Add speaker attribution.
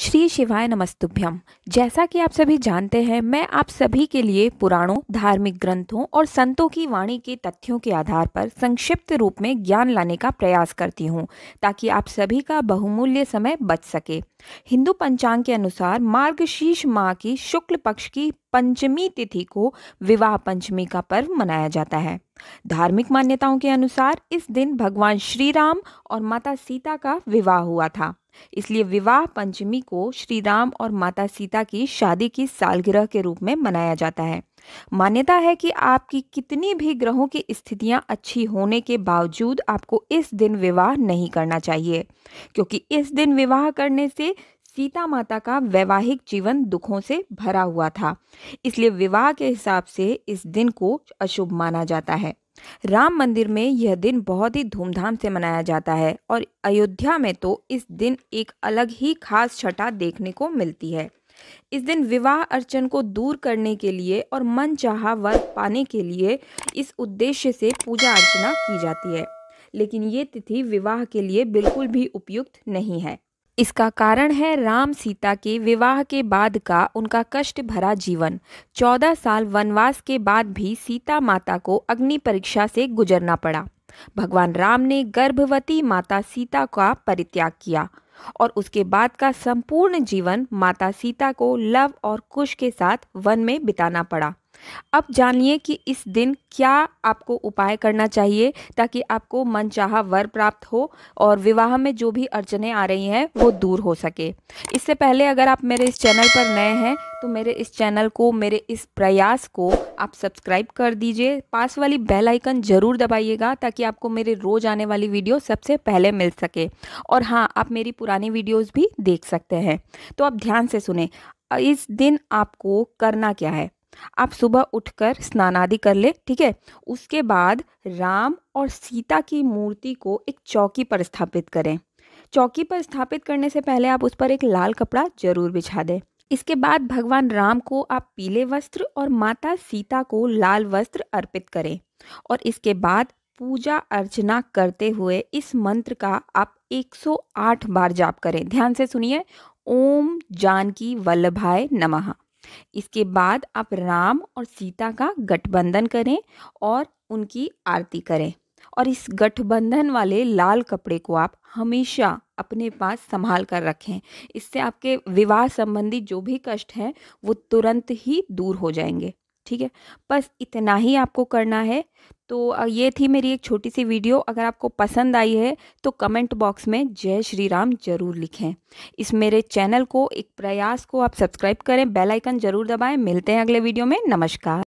Speaker 1: श्री शिवाय नमस्तुभ्यम जैसा कि आप सभी जानते हैं मैं आप सभी के लिए पुराणों धार्मिक ग्रंथों और संतों की वाणी के तथ्यों के आधार पर संक्षिप्त रूप में ज्ञान लाने का प्रयास करती हूं ताकि आप सभी का बहुमूल्य समय बच सके हिंदू पंचांग के अनुसार मार्गशीर्ष माह की शुक्ल पक्ष की पंचमी तिथि को विवाह पंचमी का पर्व मनाया जाता है धार्मिक मान्यताओं के अनुसार इस दिन भगवान श्री राम और माता सीता का विवाह हुआ था इसलिए विवाह पंचमी को श्री राम और माता सीता की शादी की सालगिरह के रूप में मनाया जाता है मान्यता है कि आपकी कितनी भी ग्रहों की स्थितियां अच्छी होने के बावजूद आपको इस दिन विवाह नहीं करना चाहिए क्योंकि इस दिन विवाह करने से सीता माता का वैवाहिक जीवन दुखों से भरा हुआ था इसलिए विवाह के हिसाब से इस दिन को अशुभ माना जाता है राम मंदिर में यह दिन बहुत ही धूमधाम से मनाया जाता है और अयोध्या में तो इस दिन एक अलग ही खास छटा देखने को मिलती है इस दिन विवाह अर्चन को दूर करने के लिए और मन चाह वर पाने के लिए इस उद्देश्य से पूजा अर्चना की जाती है लेकिन ये तिथि विवाह के लिए बिल्कुल भी उपयुक्त नहीं है इसका कारण है राम सीता के विवाह के बाद का उनका कष्ट भरा जीवन चौदह साल वनवास के बाद भी सीता माता को अग्नि परीक्षा से गुजरना पड़ा भगवान राम ने गर्भवती माता सीता का परित्याग किया और उसके बाद का संपूर्ण जीवन माता सीता को लव और कुश के साथ वन में बिताना पड़ा अब जानिए कि इस दिन क्या आपको उपाय करना चाहिए ताकि आपको मनचाहा वर प्राप्त हो और विवाह में जो भी अड़चने आ रही हैं वो दूर हो सके इससे पहले अगर आप मेरे इस चैनल पर नए हैं तो मेरे इस चैनल को मेरे इस प्रयास को आप सब्सक्राइब कर दीजिए पास वाली बेल आइकन ज़रूर दबाइएगा ताकि आपको मेरे रोज़ आने वाली वीडियो सबसे पहले मिल सके और हाँ आप मेरी पुरानी वीडियोज़ भी देख सकते हैं तो आप ध्यान से सुने इस दिन आपको करना क्या है आप सुबह उठकर स्नान आदि कर ले ठीक है उसके बाद राम और सीता की मूर्ति को एक चौकी पर स्थापित करें चौकी पर स्थापित करने से पहले आप उस पर एक लाल कपड़ा जरूर बिछा दें इसके बाद भगवान राम को आप पीले वस्त्र और माता सीता को लाल वस्त्र अर्पित करें और इसके बाद पूजा अर्चना करते हुए इस मंत्र का आप 108 बार जाप करें ध्यान से सुनिए ओम जानकी वल्लभाय नमः इसके बाद आप राम और सीता का गठबंधन करें और उनकी आरती करें और इस गठबंधन वाले लाल कपड़े को आप हमेशा अपने पास संभाल कर रखें इससे आपके विवाह संबंधी जो भी कष्ट हैं वो तुरंत ही दूर हो जाएंगे ठीक है बस इतना ही आपको करना है तो ये थी मेरी एक छोटी सी वीडियो अगर आपको पसंद आई है तो कमेंट बॉक्स में जय श्री राम जरूर लिखें इस मेरे चैनल को एक प्रयास को आप सब्सक्राइब करें बेल आइकन जरूर दबाएं मिलते हैं अगले वीडियो में नमस्कार